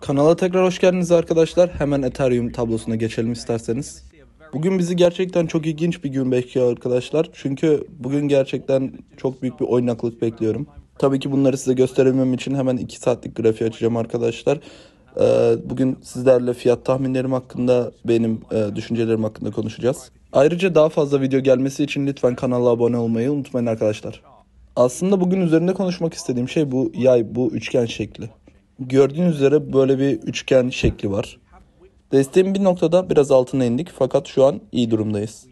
Kanala tekrar hoş geldiniz arkadaşlar. Hemen Ethereum tablosuna geçelim isterseniz. Bugün bizi gerçekten çok ilginç bir gün bekliyor arkadaşlar. Çünkü bugün gerçekten çok büyük bir oynaklık bekliyorum. Tabii ki bunları size gösteremem için hemen 2 saatlik grafiği açacağım arkadaşlar. Ee, bugün sizlerle fiyat tahminlerim hakkında, benim e, düşüncelerim hakkında konuşacağız. Ayrıca daha fazla video gelmesi için lütfen kanala abone olmayı unutmayın arkadaşlar. Aslında bugün üzerinde konuşmak istediğim şey bu yay, bu üçgen şekli. Gördüğünüz üzere böyle bir üçgen şekli var. Desteğin bir noktada biraz altına indik fakat şu an iyi durumdayız.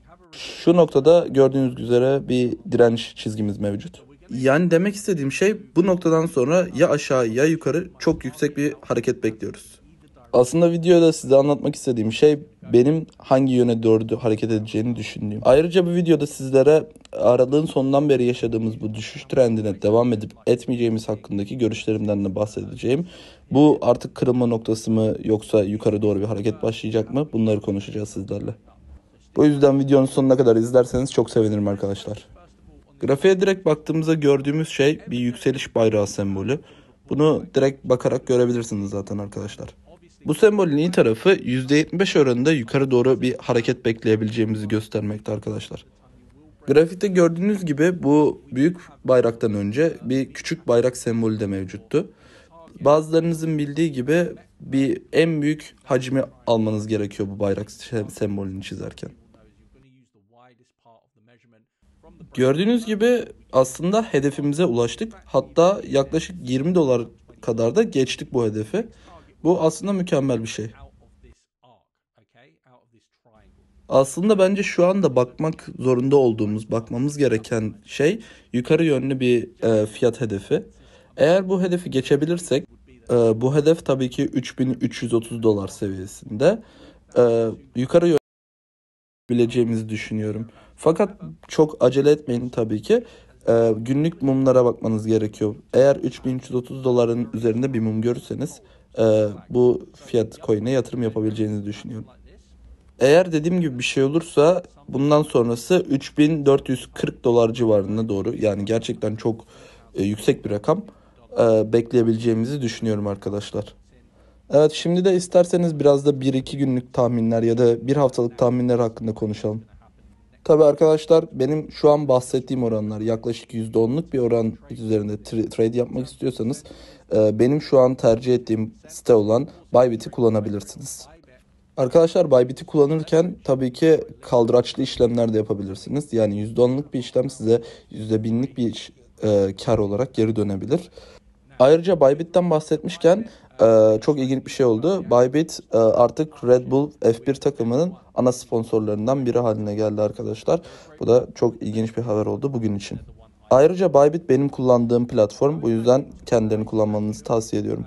Şu noktada gördüğünüz üzere bir direnç çizgimiz mevcut. Yani demek istediğim şey bu noktadan sonra ya aşağı ya yukarı çok yüksek bir hareket bekliyoruz. Aslında videoda size anlatmak istediğim şey benim hangi yöne doğru hareket edeceğini düşündüğüm. Ayrıca bu videoda sizlere aralığın sonundan beri yaşadığımız bu düşüş trendine devam edip etmeyeceğimiz hakkındaki görüşlerimden de bahsedeceğim. Bu artık kırılma noktası mı yoksa yukarı doğru bir hareket başlayacak mı? Bunları konuşacağız sizlerle. Bu yüzden videonun sonuna kadar izlerseniz çok sevinirim arkadaşlar. Grafiğe direkt baktığımızda gördüğümüz şey bir yükseliş bayrağı sembolü. Bunu direkt bakarak görebilirsiniz zaten arkadaşlar. Bu sembolün iyi tarafı %75 oranında yukarı doğru bir hareket bekleyebileceğimizi göstermekte arkadaşlar. Grafikte gördüğünüz gibi bu büyük bayraktan önce bir küçük bayrak sembolü de mevcuttu. Bazılarınızın bildiği gibi bir en büyük hacmi almanız gerekiyor bu bayrak sembolünü çizerken. Gördüğünüz gibi aslında hedefimize ulaştık. Hatta yaklaşık 20 dolar kadar da geçtik bu hedefi. Bu aslında mükemmel bir şey. Aslında bence şu anda bakmak zorunda olduğumuz, bakmamız gereken şey yukarı yönlü bir e, fiyat hedefi. Eğer bu hedefi geçebilirsek, e, bu hedef tabii ki 3330 dolar seviyesinde. E, yukarı yönlü bileceğimizi düşünüyorum. Fakat çok acele etmeyin tabii ki. E, günlük mumlara bakmanız gerekiyor. Eğer 3330 doların üzerinde bir mum görürseniz ee, bu fiyat coin'e yatırım yapabileceğinizi düşünüyorum. Eğer dediğim gibi bir şey olursa bundan sonrası 3440 dolar civarına doğru yani gerçekten çok e, yüksek bir rakam e, bekleyebileceğimizi düşünüyorum arkadaşlar. Evet şimdi de isterseniz biraz da 1-2 günlük tahminler ya da 1 haftalık tahminler hakkında konuşalım. Tabii arkadaşlar benim şu an bahsettiğim oranlar yaklaşık %10'luk bir oran üzerinde trade yapmak istiyorsanız e, benim şu an tercih ettiğim site olan Bybit'i kullanabilirsiniz. Arkadaşlar Bybit'i kullanırken tabii ki kaldıraçlı işlemler de yapabilirsiniz. Yani %10'luk bir işlem size %1000'lik bir iş, e, kar olarak geri dönebilir. Ayrıca Bybit'ten bahsetmişken ee, çok ilginç bir şey oldu. Bybit e, artık Red Bull F1 takımının ana sponsorlarından biri haline geldi arkadaşlar. Bu da çok ilginç bir haber oldu bugün için. Ayrıca Bybit benim kullandığım platform. Bu yüzden kendilerini kullanmanızı tavsiye ediyorum.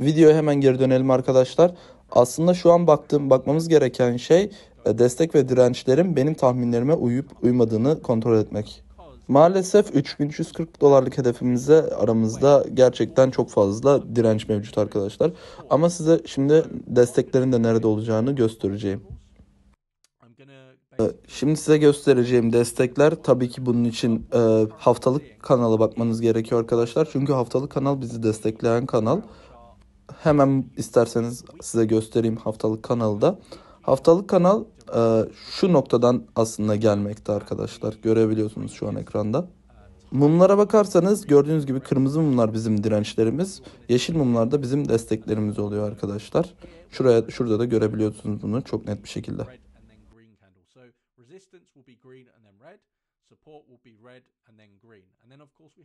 Videoya hemen geri dönelim arkadaşlar. Aslında şu an baktığım, bakmamız gereken şey e, destek ve dirençlerin benim tahminlerime uyup uymadığını kontrol etmek. Maalesef 3340 dolarlık hedefimize aramızda gerçekten çok fazla direnç mevcut arkadaşlar. Ama size şimdi desteklerin de nerede olacağını göstereceğim. Ee, şimdi size göstereceğim destekler tabii ki bunun için e, haftalık kanala bakmanız gerekiyor arkadaşlar. Çünkü haftalık kanal bizi destekleyen kanal. Hemen isterseniz size göstereyim haftalık kanalda. Haftalık kanal e, şu noktadan aslında gelmekte arkadaşlar. Görebiliyorsunuz şu an ekranda. Mumlara bakarsanız gördüğünüz gibi kırmızı mumlar bizim dirençlerimiz. Yeşil mumlar da bizim desteklerimiz oluyor arkadaşlar. Şuraya, şurada da görebiliyorsunuz bunu çok net bir şekilde.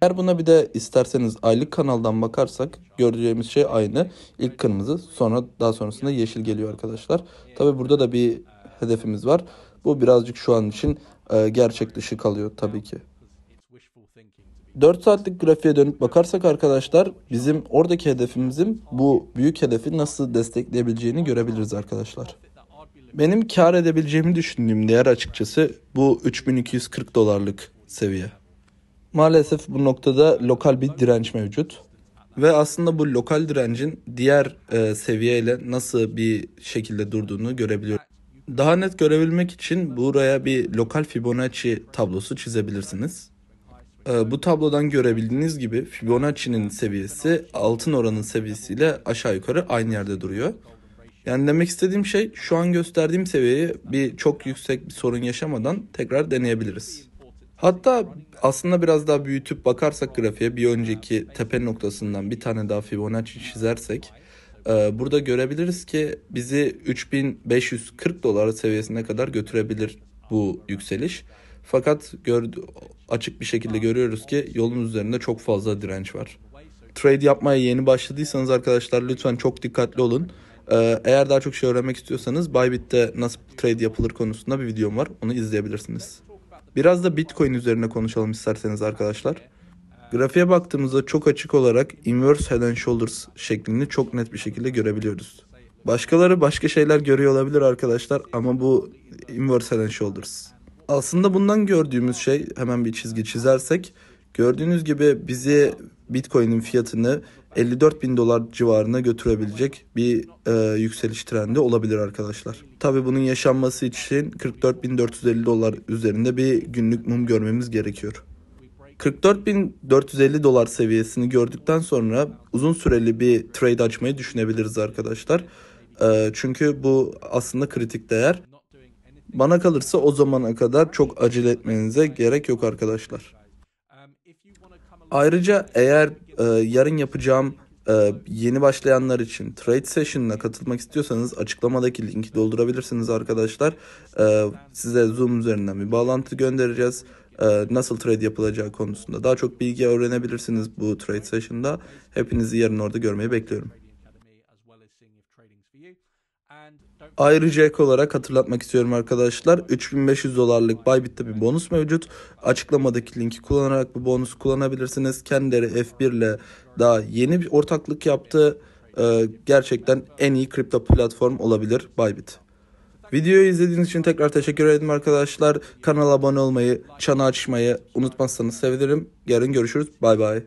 Eğer buna bir de isterseniz aylık kanaldan bakarsak göreceğimiz şey aynı. İlk kırmızı sonra daha sonrasında yeşil geliyor arkadaşlar. Tabi burada da bir hedefimiz var. Bu birazcık şu an için e, gerçek dışı kalıyor tabii ki. 4 saatlik grafiğe dönüp bakarsak arkadaşlar bizim oradaki hedefimizin bu büyük hedefi nasıl destekleyebileceğini görebiliriz arkadaşlar. Benim kar edebileceğimi düşündüğüm değer açıkçası bu 3240 dolarlık seviye. Maalesef bu noktada lokal bir direnç mevcut. Ve aslında bu lokal direncin diğer e, seviyeyle nasıl bir şekilde durduğunu görebiliyoruz. Daha net görebilmek için buraya bir lokal Fibonacci tablosu çizebilirsiniz. E, bu tablodan görebildiğiniz gibi Fibonacci'nin seviyesi altın oranın seviyesiyle aşağı yukarı aynı yerde duruyor. Yani demek istediğim şey şu an gösterdiğim seviyeyi bir çok yüksek bir sorun yaşamadan tekrar deneyebiliriz. Hatta aslında biraz daha büyütüp bakarsak grafiğe bir önceki tepe noktasından bir tane daha Fibonacci çizersek e, burada görebiliriz ki bizi 3540 dolar seviyesine kadar götürebilir bu yükseliş. Fakat gördü, açık bir şekilde görüyoruz ki yolun üzerinde çok fazla direnç var. Trade yapmaya yeni başladıysanız arkadaşlar lütfen çok dikkatli olun. Ee, eğer daha çok şey öğrenmek istiyorsanız Bybit'te nasıl trade yapılır konusunda bir videom var. Onu izleyebilirsiniz. Biraz da Bitcoin üzerine konuşalım isterseniz arkadaşlar. Grafiğe baktığımızda çok açık olarak inverse head and shoulders şeklini çok net bir şekilde görebiliyoruz. Başkaları başka şeyler görüyor olabilir arkadaşlar ama bu inverse head and shoulders. Aslında bundan gördüğümüz şey hemen bir çizgi çizersek gördüğünüz gibi bizi Bitcoin'in fiyatını 54 bin dolar civarına götürebilecek bir e, yükseliş trendi olabilir arkadaşlar. Tabi bunun yaşanması için 44.450 dolar üzerinde bir günlük mum görmemiz gerekiyor. 44.450 dolar seviyesini gördükten sonra uzun süreli bir trade açmayı düşünebiliriz arkadaşlar. E, çünkü bu aslında kritik değer. Bana kalırsa o zamana kadar çok acele etmenize gerek yok arkadaşlar. Ayrıca eğer e, yarın yapacağım e, yeni başlayanlar için trade session'ına katılmak istiyorsanız açıklamadaki linki doldurabilirsiniz arkadaşlar. E, size Zoom üzerinden bir bağlantı göndereceğiz. E, nasıl trade yapılacağı konusunda daha çok bilgi öğrenebilirsiniz bu trade session'da. Hepinizi yarın orada görmeyi bekliyorum. Ayrıca ek olarak hatırlatmak istiyorum arkadaşlar. 3500 dolarlık Bybit'te bir bonus mevcut. Açıklamadaki linki kullanarak bu bonus kullanabilirsiniz. Kendileri F1 ile daha yeni bir ortaklık yaptı. Ee, gerçekten en iyi kripto platform olabilir Bybit. Videoyu izlediğiniz için tekrar teşekkür ederim arkadaşlar. Kanala abone olmayı, çanı açmayı unutmazsanız sevinirim. Yarın görüşürüz. Bay bay.